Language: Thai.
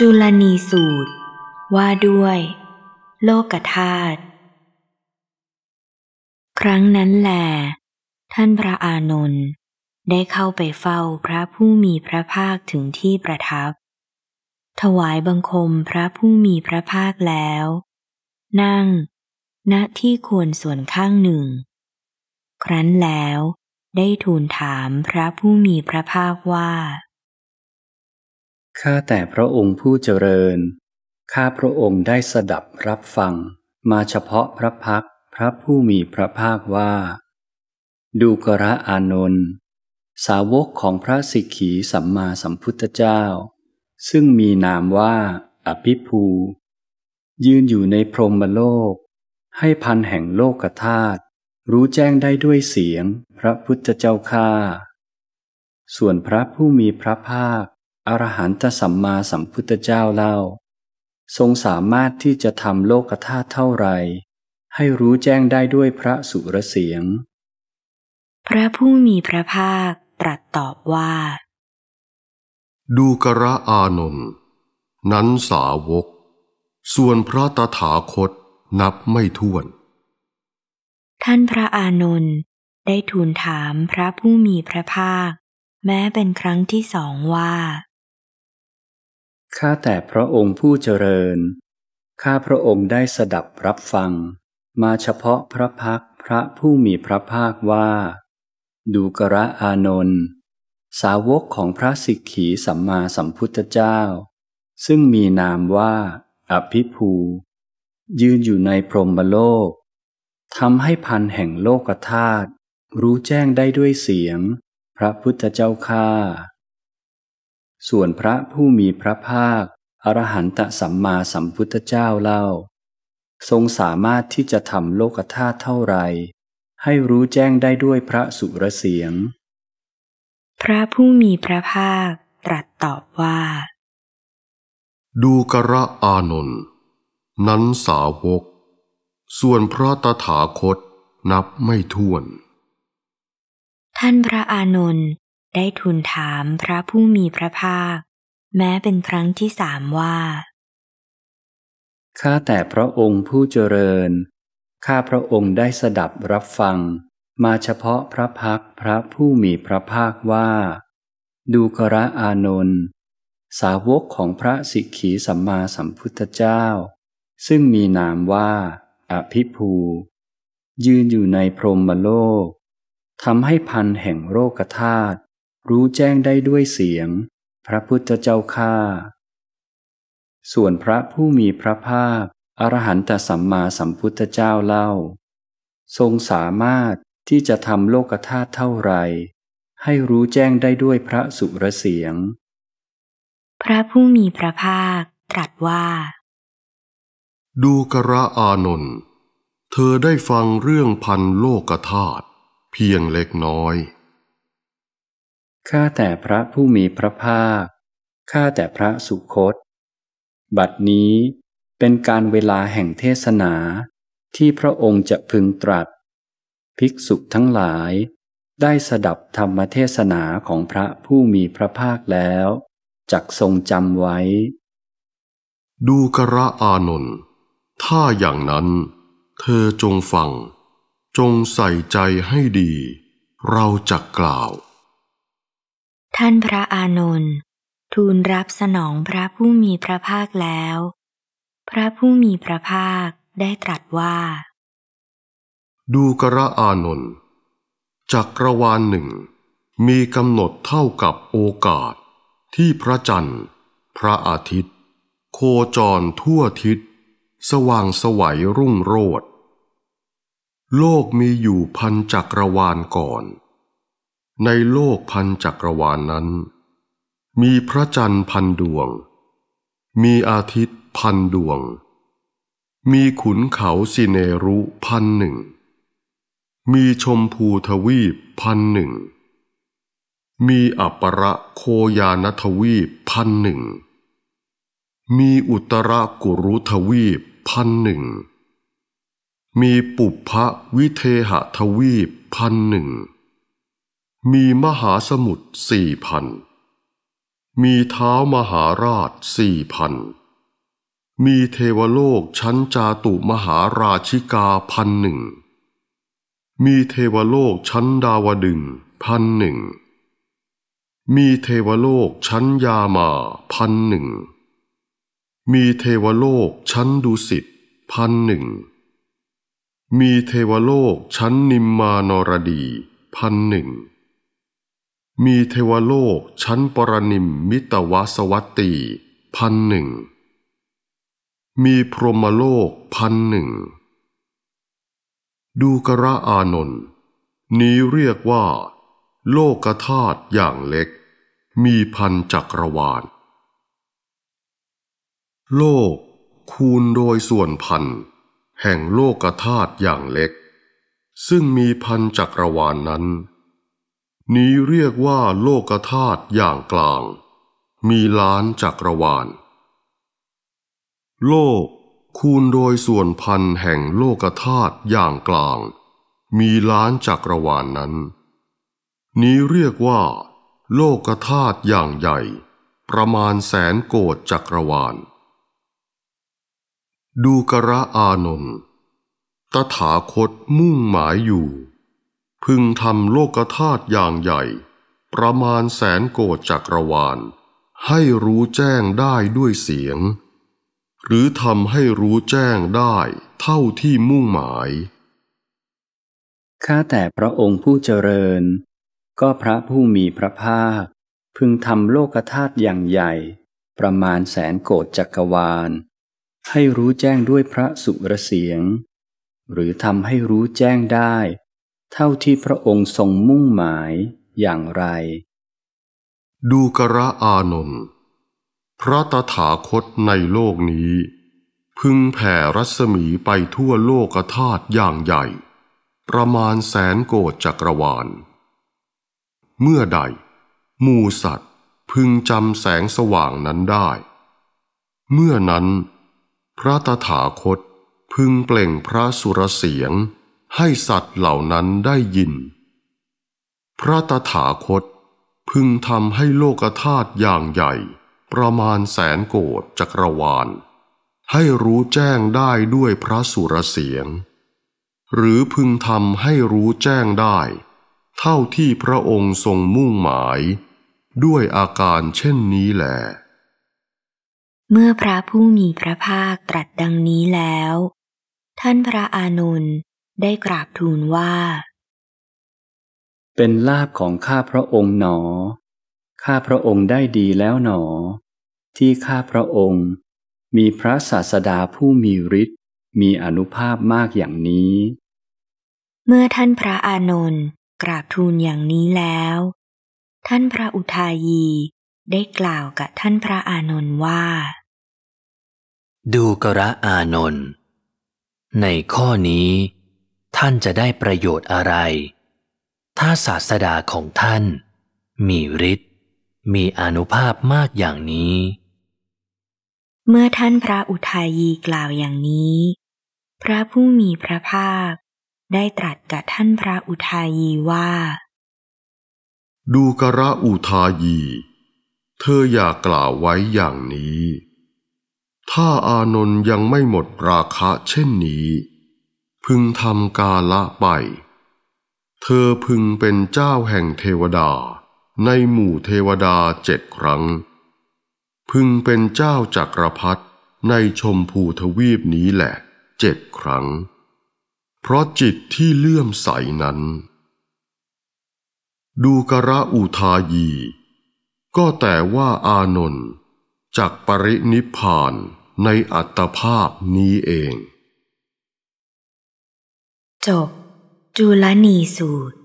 จุลนีสูตร ว่าด้วย โลกธาตุครั้งนั้นแหลท่านพระอานนท์ได้เข้าไปเฝ้าพระผู้มีพระภาคถึงที่ประทับ ถวายบังคมพระผู้มีพระภาคแล้ว นั่งณที่ควรส่วนข้างหนึ่ง ครั้นแล้วได้ทูลถามพระผู้มีพระภาคว่าข้าแต่พระองค์ผู้เจริญ ข้าพระองค์ได้สดับรับฟังมาเฉพาะพระพักพระผู้มีพระภาคว่า ดูกระอานนท์สาวกของพระสิกขีสัมมาสัมพุทธเจ้า ซึ่งมีนามว่าอภิภู ยืนอยู่ในพรหมโลก ให้พันแห่งโลกธาตุรู้แจ้งได้ด้วยเสียงพระพุทธเจ้าข้า ส่วนพระผู้มีพระภาคอรหันตสัมมาสัมพุทธเจ้าเล่า ทรงสามารถที่จะทำโลกธาตุเท่าไร ให้รู้แจ้งได้ด้วยพระสุรเสียง พระผู้มีพระภาคตรัสตอบว่า ดูกระอานนนั้นสาวก ส่วนพระตถาคตนับไม่ถ้วน ท่านพระอานนท์ได้ทูลถามพระผู้มีพระภาค แม้เป็นครั้งที่สองว่าข้าแต่พระองค์ผู้เจริญ ข้าพระองค์ได้สดับรับฟัง มาเฉพาะพระพักพระผู้มีพระภาคว่า ดูกระอานนท์สาวกของพระสิกขีสัมมาสัมพุทธเจ้า ซึ่งมีนามว่า อภิภู ยืนอยู่ในพรหมโลกทำให้พันแห่งโลกธาตุรู้แจ้งได้ด้วยเสียง พระพุทธเจ้าข้าส่วนพระผู้มีพระภาค อรหันตสัมมาสัมพุทธเจ้าเล่า ทรงสามารถที่จะทำโลกธาตุเท่าไร ให้รู้แจ้งได้ด้วยพระสุรเสียง พระผู้มีพระภาคตรัสตอบว่า ดูกระอานนนั้นสาวก ส่วนพระตถาคต นับไม่ถ้วน ท่านพระอานนท์ได้ทูลถามพระผู้มีพระภาค แม้เป็นครั้งที่สามว่าข้าแต่พระองค์ผู้เจริญ ข้าพระองค์ได้สดับรับฟัง มาเฉพาะพระพักพระผู้มีพระภาคว่า ดูกระอานนท์สาวกของพระสิกขีสัมมาสัมพุทธเจ้า ซึ่งมีนามว่า อภิภู ยืนอยู่ในพรหมโลกทำให้พันแห่งโรคธาตุรู้แจ้งได้ด้วยเสียง พระพุทธเจ้าข้า ส่วนพระผู้มีพระภาคอรหันตสัมมาสัมพุทธเจ้าเล่า ทรงสามารถที่จะทำโลกธาตุเท่าไรให้รู้แจ้งได้ด้วยพระสุรเสียง พระผู้มีพระภาคตรัสว่า ดูกระอานนท์เธอได้ฟังเรื่องพันโลกธาตุเพียงเล็กน้อยข้าแต่พระผู้มีพระภาค ข้าแต่พระสุคต บัดนี้เป็นการเวลาแห่งเทศนาที่พระองค์จะพึงตรัส ภิกษุทั้งหลายได้สดับธรรมเทศนาของพระผู้มีพระภาคแล้ว จักทรงจำไว้ ดูกระอานนท์ถ้าอย่างนั้นเธอจงฟัง จงใส่ใจให้ดีเราจักกล่าวท่านพระอานนท์ทูลรับสนองพระผู้มีพระภาคแล้ว พระผู้มีพระภาคได้ตรัสว่า ดูกระอานนท์จักรวาลหนึ่ง มีกำหนดเท่ากับโอกาส ที่พระจันทร์ พระอาทิตย์ โคจรทั่วทิศ สว่างสวัยรุ่งโรจน์โลกมีอยู่พันจักรวาลก่อนในโลกพันจักรวาลนนั้น มีพระจันทร์พันดวง มีอาทิตย์พันดวง มีขุนเขาสิเนรุพันหนึ่ง มีชมพูทวีปพันหนึ่ง มีอัประโคยานทวีปพันหนึ่ง มีอุตรากุรุทวีปพันหนึ่ง มีปุพพวิเทหทวีปพันหนึ่งมีมหาสมุทรสี่พัน มีเท้ามหาราชสี่พัน มีเทวโลกชั้นจาตุมหาราชิกาพันหนึ่ง มีเทวโลกชั้นดาวดึงพันหนึ่ง มีเทวโลกชั้นยามาพันหนึ่ง มีเทวโลกชั้นดุสิตพันหนึ่ง มีเทวโลกชั้นนิมมานรดีพันหนึ่งมีเทวโลกชั้นปรนิมมิตวสวัตตีพันหนึ่งมีพรหมโลกพันหนึ่งดูกระอานนท์นี้เรียกว่า โลกธาตุอย่างเล็กมีพันจักรวาลโลกคูณโดยส่วนพันแห่งโลกธาตุอย่างเล็ก ซึ่งมีพันจักรวาลนนั้นนี้เรียกว่าโลกธาตุอย่างกลาง มีล้านจักรวาล โลกคูณโดยส่วนพันแห่งโลกธาตุอย่างกลาง มีล้านจักรวาลนนั้น นี้เรียกว่า โลกธาตุอย่างใหญ่ ประมาณแสนโกดจักรวาล ดูกระอานนท์ตถาคตมุ่งหมายอยู่พึงทำโลกธาตุอย่างใหญ่ ประมาณแสนโกดจักรวาล ให้รู้แจ้งได้ด้วยเสียง หรือทำให้รู้แจ้งได้ เท่าที่มุ่งหมาย ข้าแต่พระองค์ผู้เจริญ ก็พระผู้มีพระภาค พึงทำโลกธาตุอย่างใหญ่ ประมาณแสนโกดจักรวาล ให้รู้แจ้งด้วยพระสุรเสียง หรือทำให้รู้แจ้งได้เท่าที่พระองค์ทรงมุ่งหมายอย่างไร ดูกระอานนท์พระตถาคตในโลกนี้ พึงแผ่รัศมีไปทั่วโลกธาตุอย่างใหญ่ ประมาณแสนโกดจักรวาล เมื่อใด มูสัตว์ พึงจำแสงสว่างนั้นได้ เมื่อนั้น พระตถาคต พึงเปล่งพระสุรเสียงให้สัตว์เหล่านั้นได้ยิน พระตถาคตพึงทำให้โลกธาตุอย่างใหญ่ ประมาณแสนโกดจักรวาล ให้รู้แจ้งได้ด้วยพระสุรเสียง หรือพึงทำให้รู้แจ้งได้ เท่าที่พระองค์ทรงมุ่งหมาย ด้วยอาการเช่นนี้แหลเมื่อพระผู้มีพระภาคตรัสดังนี้แล้ว ท่านพระอานน์ได้กราบทูลว่า เป็นลาบของข้าพระองค์หนอ ข้าพระองค์ได้ดีแล้วหนอ ที่ข้าพระองค์ มีพระศาสดาผู้มีฤทธิ์มีอนุภาพมากอย่างนี้ เมื่อท่านพระอานนท์กราบทูลอย่างนี้แล้ว ท่านพระอุทายีได้กล่าวกับท่านพระอานนท์ว่า ดูกระอานนท์ในข้อนี้ท่านจะได้ประโยชน์อะไร ถ้าศาสดาของท่านมีฤทธิ์มีอนุภาพมากอย่างนี้ เมื่อท่านพระอุทัยีกล่าวอย่างนี้ พระผู้มีพระภาคได้ตรัสกับท่านพระอุทัยยีว่า ดูกระอุทายี เธออย่ากล่าวไว้อย่างนี้ ถ้าอานนท์ยังไม่หมดราคะเช่นนี้พึงทำกาละไป เธอพึงเป็นเจ้าแห่งเทวดา ในหมู่เทวดาเจ็ดครั้ง พึงเป็นเจ้าจักรพรรดิในชมพูทวีปนี้แหละเจ็ดครั้ง เพราะจิตที่เลื่อมใสนั้น ดูกระอุทายี ก็แต่ว่าอานนท์จากปรินิพานในอัตภาพนี้เองจบจุลนีสูตร